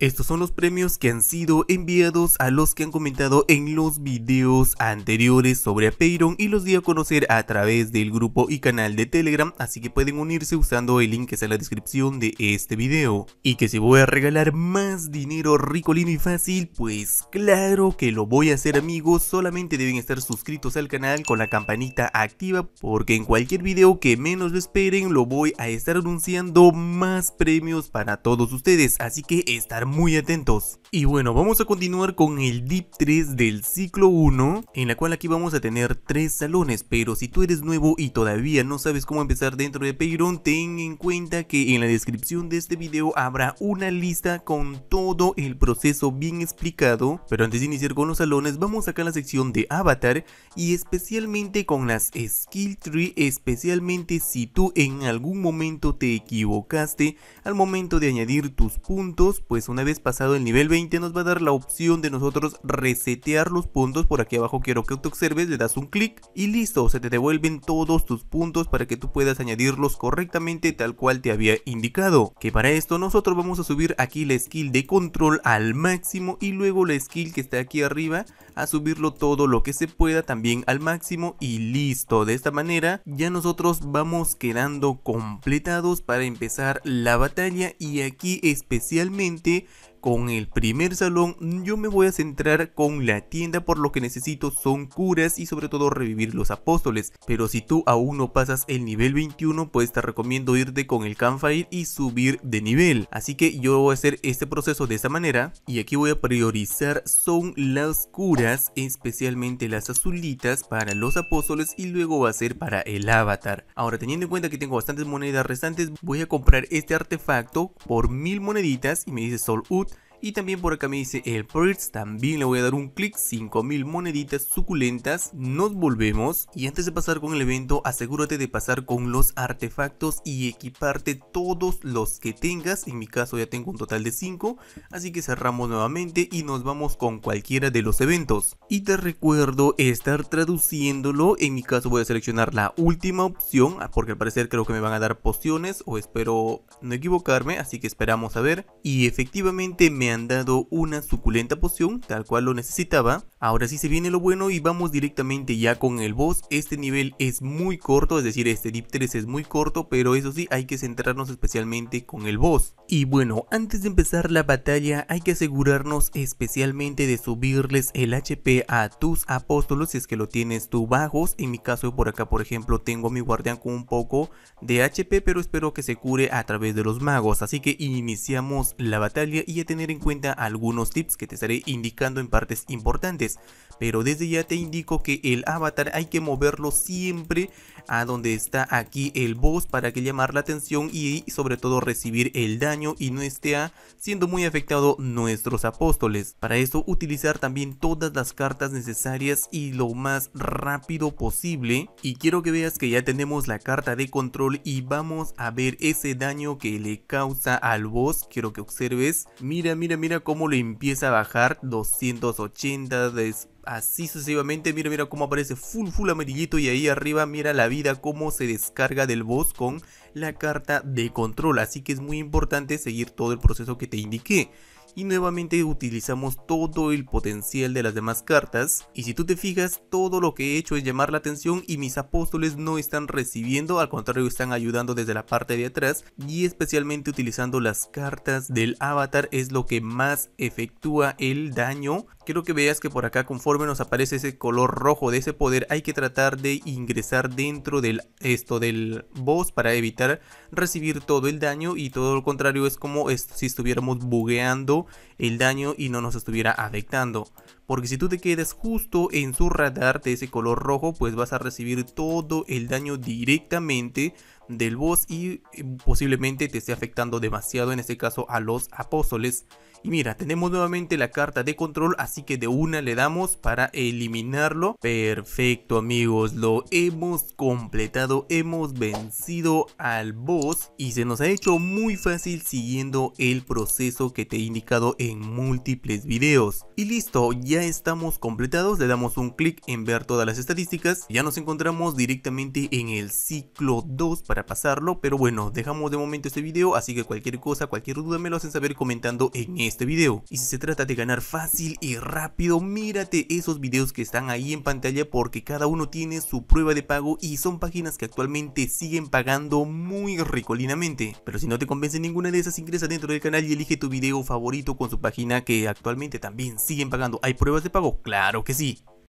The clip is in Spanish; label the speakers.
Speaker 1: Estos son los premios que han sido enviados a los que han comentado en los videos anteriores sobre Apeiron y los di a conocer a través del grupo y canal de Telegram, así que pueden unirse usando el link que está en la descripción de este video. Y que si voy a regalar más dinero ricolino y fácil, pues claro que lo voy a hacer amigos, solamente deben estar suscritos al canal con la campanita activa porque en cualquier video que menos lo esperen lo voy a estar anunciando más premios para todos ustedes, así que estar muy atentos. Y bueno, vamos a continuar con el Deep 3 del ciclo 1, en la cual aquí vamos a tener tres salones, pero si tú eres nuevo y todavía no sabes cómo empezar dentro de Payron, ten en cuenta que en la descripción de este video habrá una lista con todo el proceso bien explicado, pero antes de iniciar con los salones vamos acá a la sección de avatar y especialmente con las skill tree, especialmente si tú en algún momento te equivocaste al momento de añadir tus puntos, pues una una vez pasado el nivel 20 nos va a dar la opción de nosotros resetear los puntos, por aquí abajo quiero que te observes, le das un clic y listo, se te devuelven todos tus puntos para que tú puedas añadirlos correctamente tal cual te había indicado. Que para esto nosotros vamos a subir aquí la skill de control al máximo y luego la skill que está aquí arriba a subirlo todo lo que se pueda también al máximo y listo. De esta manera ya nosotros vamos quedando completados para empezar la batalla y aquí especialmente con el primer salón, yo me voy a centrar con la tienda por lo que necesito son curas y sobre todo revivir los apóstoles. Pero si tú aún no pasas el nivel 21, pues te recomiendo irte con el campfire y subir de nivel. Así que yo voy a hacer este proceso de esta manera y aquí voy a priorizar son las curas, especialmente las azulitas para los apóstoles y luego va a ser para el avatar. Ahora teniendo en cuenta que tengo bastantes monedas restantes, voy a comprar este artefacto por mil moneditas y me dice Sol Ut y también por acá me dice el Perks, también le voy a dar un clic, 5000 moneditas suculentas, nos volvemos. Y antes de pasar con el evento, asegúrate de pasar con los artefactos y equiparte todos los que tengas. En mi caso ya tengo un total de 5, así que cerramos nuevamente y nos vamos con cualquiera de los eventos. Y te recuerdo estar traduciéndolo, en mi caso voy a seleccionar la última opción, ah, porque al parecer creo que me van a dar pociones o espero no equivocarme, así que esperamos a ver. Y efectivamente me han dado una suculenta poción, tal cual lo necesitaba, Ahora sí se viene lo bueno y vamos directamente ya con el boss, este nivel es muy corto, es decir este Dip 3 es muy corto, pero eso sí hay que centrarnos especialmente con el boss. Y bueno, antes de empezar la batalla hay que asegurarnos especialmente de subirles el HP a tus apóstolos si es que lo tienes tú bajos, en mi caso por acá por ejemplo tengo a mi guardián con un poco de HP pero espero que se cure a través de los magos, así que iniciamos la batalla y a tener en cuenta algunos tips que te estaré indicando en partes importantes pero desde ya te indico que el avatar hay que moverlo siempre a donde está aquí el boss para que llamar la atención y sobre todo recibir el daño y no esté siendo muy afectado nuestros apóstoles. Para eso utilizar también todas las cartas necesarias y lo más rápido posible. Y quiero que veas que ya tenemos la carta de control y vamos a ver ese daño que le causa al boss. Quiero que observes. Mira, mira, mira cómo le empieza a bajar 280, así sucesivamente, mira, mira cómo aparece full, full amarillito y ahí arriba mira la vida, cómo se descarga del boss con la carta de control, así que es muy importante seguir todo el proceso que te indiqué y nuevamente utilizamos todo el potencial de las demás cartas y si tú te fijas todo lo que he hecho es llamar la atención y mis apóstoles no están recibiendo al contrario están ayudando desde la parte de atrás y especialmente utilizando las cartas del avatar es lo que más efectúa el daño quiero que veas que por acá conforme nos aparece ese color rojo de ese poder hay que tratar de ingresar dentro del esto del boss para evitar recibir todo el daño y todo lo contrario es como si estuviéramos bugueando el daño y no nos estuviera afectando. Porque si tú te quedas justo en su radar de ese color rojo, pues vas a recibir todo el daño directamente del boss y eh, posiblemente te esté afectando demasiado en este caso a los apóstoles. Y mira, tenemos nuevamente la carta de control, así que de una le damos para eliminarlo. Perfecto amigos, lo hemos completado, hemos vencido al boss y se nos ha hecho muy fácil siguiendo el proceso que te he indicado en múltiples videos. Y listo, ya estamos completados, le damos un clic en ver todas las estadísticas, ya nos encontramos directamente en el ciclo 2 para pasarlo pero bueno, dejamos de momento este video, así que cualquier cosa, cualquier duda me lo hacen saber comentando en este video. Y si se trata de ganar fácil y rápido, mírate esos videos que están ahí en pantalla porque cada uno tiene su prueba de pago y son páginas que actualmente siguen pagando muy ricolinamente. Pero si no te convence ninguna de esas, ingresa dentro del canal y elige tu video favorito con su página que actualmente también siguen pagando. ¿Hay pruebas de pago? Claro que sí.